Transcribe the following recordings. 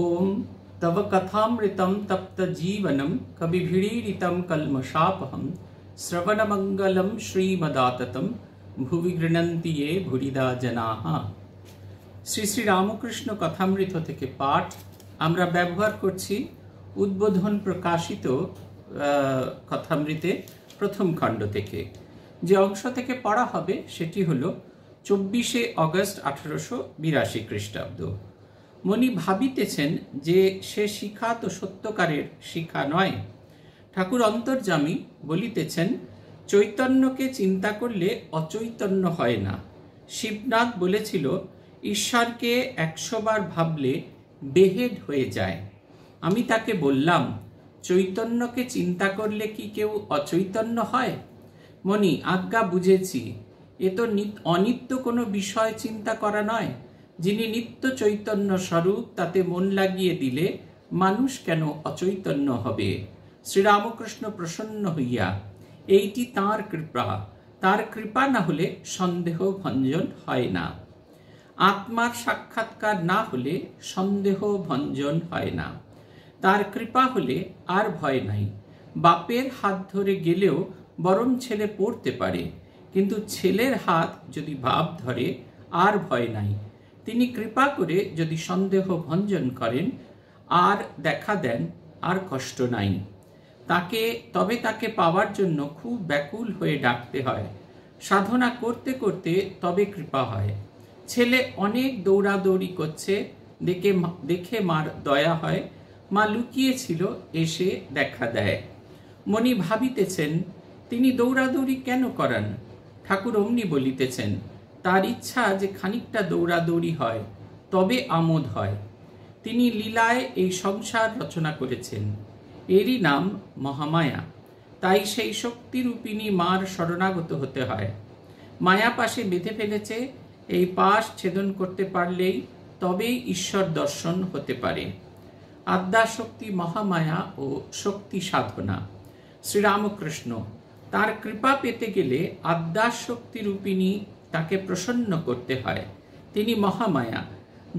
ॐ तव कथामृतं तप्तजीवनं कविभिरीडितं कल्मषापहं श्रवणमङ्गलं श्रीमदाततं ভুবি গৃণন্তি এ ভুরিদা জানাহা শ্রী শ্রী রামকৃষ্ণ কথামৃত থেকে পাঠ আমরা ব্যবহার করছি উদ্বোধন প্রকাশিত কথামৃতে প্রথম খণ্ড থেকে যে অংশ থেকে পড়া হবে সেটি হলো চব্বিশে অগস্ট আঠারোশো বিরাশি খ্রিস্টাব্দ মনি ভাবিতেছেন যে সে শিখা তো সত্যকারের শিখা নয় ঠাকুর অন্তর্জামী বলিতেছেন চৈতন্যকে চিন্তা করলে অচৈতন্য হয় না শিবনাথ বলেছিল ঈশ্বরকে একশোবার ভাবলে বেহেড হয়ে যায় আমি তাকে বললাম চৈতন্যকে চিন্তা করলে কি কেউ অচৈতন্য হয় মনি আজ্ঞা বুঝেছি এ তো অনিত্য কোনো বিষয় চিন্তা করা নয় যিনি নিত্য চৈতন্য স্বরূপ তাতে মন লাগিয়ে দিলে মানুষ কেন অচৈতন্য হবে শ্রীরামকৃষ্ণ প্রসন্ন হইয়া এইটি তার কৃপা তার কৃপা না হলে সন্দেহ ভঞ্জন হয় না আত্মার সাক্ষাৎকার না হলে সন্দেহ ভঞ্জন হয় না তার কৃপা হলে আর ভয় নাই বাপের হাত ধরে গেলেও বরং ছেলে পড়তে পারে কিন্তু ছেলের হাত যদি ভাব ধরে আর ভয় নাই তিনি কৃপা করে যদি সন্দেহ ভঞ্জন করেন আর দেখা দেন আর কষ্ট নাই তাকে তবে তাকে পাওয়ার জন্য খুব ব্যাকুল হয়ে ডাকতে হয় সাধনা করতে করতে তবে কৃপা হয় ছেলে অনেক দৌড়াদৌড়ি করছে দেখে দেখে মার দয়া হয় মা লুকিয়েছিল এসে দেখা দেয় মনি ভাবিতেছেন তিনি দৌড়াদৌড়ি কেন করান ঠাকুর অমনি বলিতেছেন তার ইচ্ছা যে খানিকটা দৌড়াদৌড়ি হয় তবে আমোদ হয় তিনি লীলায় এই সংসার রচনা করেছেন এরই নাম মহামায়া তাই সেই শক্তিরূপিণী মার শরণাগত হতে হয় মায়া পাশে বেঁধে ফেলেছে এই পাশ ছেদন করতে পারলেই তবেই ঈশ্বর দর্শন হতে পারে আদ্যাশক্তি মহামায়া ও শক্তি সাধনা শ্রীরামকৃষ্ণ তার কৃপা পেতে গেলে আদ্যাশক্তি রূপিণী তাকে প্রসন্ন করতে হয় তিনি মহামায়া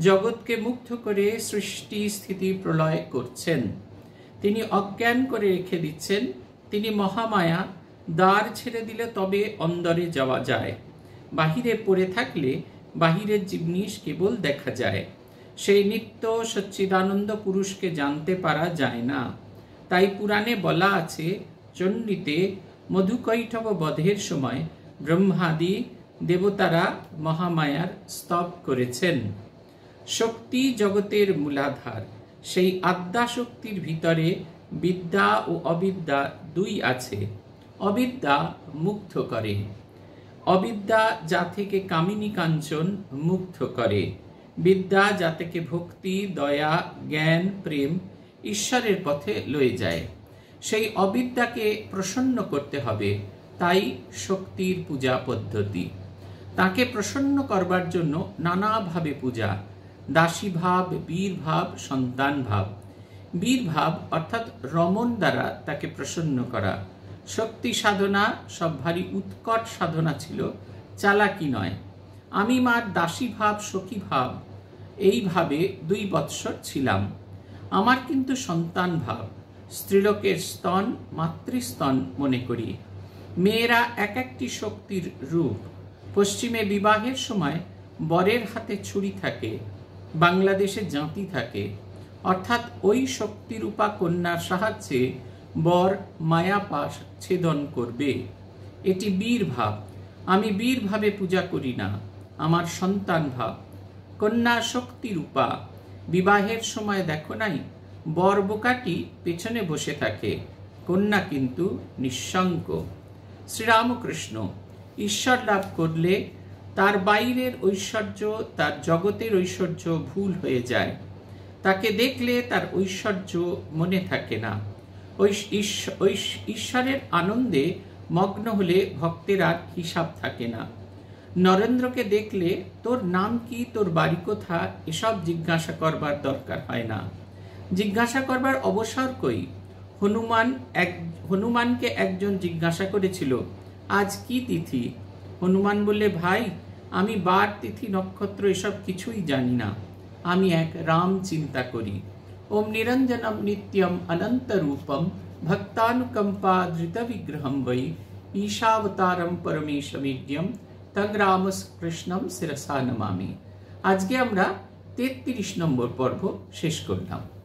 জগৎকে মুগ্ধ করে সৃষ্টি স্থিতি প্রলয় করছেন তিনি অজ্ঞান করে রেখে দিচ্ছেন তিনি মহামায়া দ্বার ছেড়ে দিলে তবে অন্দরে যাওয়া যায় বাহিরে পড়ে থাকলে বাহিরের জিনিস কেবল দেখা যায় সেই নিত্য সচ্চিদানন্দ পুরুষকে জানতে পারা যায় না তাই পুরাণে বলা আছে চণ্ডীতে মধুকৈঠব বধের সময় ব্রহ্মাদি দেবতারা মহামায়ার স্তব করেছেন শক্তি জগতের মূলাধার সেই আদ্যা শক্তির ভিতরে বিদ্যা ও অবিদ্যা দুই আছে অবিদ্যা মুগ্ধ করে অবিদ্যা যা থেকে কামিনী কাঞ্চন মুগ্ধ করে বিদ্যা যা থেকে ভক্তি দয়া জ্ঞান প্রেম ঈশ্বরের পথে লয়ে যায় সেই অবিদ্যাকে প্রসন্ন করতে হবে তাই শক্তির পূজা পদ্ধতি তাকে প্রসন্ন করবার জন্য নানাভাবে পূজা দাসীভাব বীরভাব সন্তান ভাব বীরভাব অর্থাৎ রমন দ্বারা তাকে প্রসন্ন করা শক্তি সাধনা সব ভারী উৎকট সাধনা ছিল চালাকি নয় আমি মার দাসী ভাব সখী ভাব এইভাবে দুই বৎসর ছিলাম আমার কিন্তু সন্তান ভাব স্ত্রীলোকের স্তন মাতৃস্তন মনে করি মেয়েরা এক একটি শক্তির রূপ পশ্চিমে বিবাহের সময় বরের হাতে ছুরি থাকে বাংলাদেশে জাঁতি থাকে অর্থাৎ ওই শক্তিরূপা কন্যার সাহায্যে বর মায়াপাশ ছেদন করবে এটি বীর ভাব আমি বীরভাবে পূজা করি না আমার সন্তান ভাব কন্যা শক্তিরূপা বিবাহের সময় দেখো নাই বর বোকাটি পেছনে বসে থাকে কন্যা কিন্তু নিঃসঙ্ক শ্রীরামকৃষ্ণ ঈশ্বর লাভ করলে তার বাইরের ঐশ্বর্য তার জগতের ঐশ্বর্য ভুল হয়ে যায় তাকে দেখলে তার ঐশ্বর্য মনে থাকে না ঈশ্বরের আনন্দে মগ্ন হলে ভক্তের আর হিসাব থাকে না নরেন্দ্রকে দেখলে তোর নাম কি তোর বাড়ি কোথা এসব জিজ্ঞাসা করবার দরকার হয় না জিজ্ঞাসা করবার অবসর কই হনুমান এক হনুমানকে একজন জিজ্ঞাসা করেছিল আজ কি তিথি হনুমান বলে ভাই আমি বার তিথি নক্ষত্র এসব কিছুই জানি না আমি এক রাম চিন্তা করি ওম নিরঞ্জনম নিত্যম অনন্ত রূপম ভক্তান কম্পাদৃত বিগ্রহম বৈ ঈশ অবতারম পরমেশবিজ্ঞম তং রাম কৃষ্ণম শিরসা নমামি আজকে আমরা 33 নম্বর পর্ব শেষ করলাম